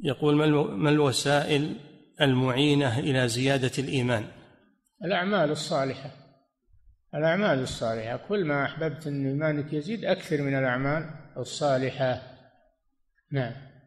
يقول ما الوسائل المعينة إلى زيادة الإيمان الأعمال الصالحة الأعمال الصالحة كل ما أحببت أن إيمانك يزيد أكثر من الأعمال الصالحة نعم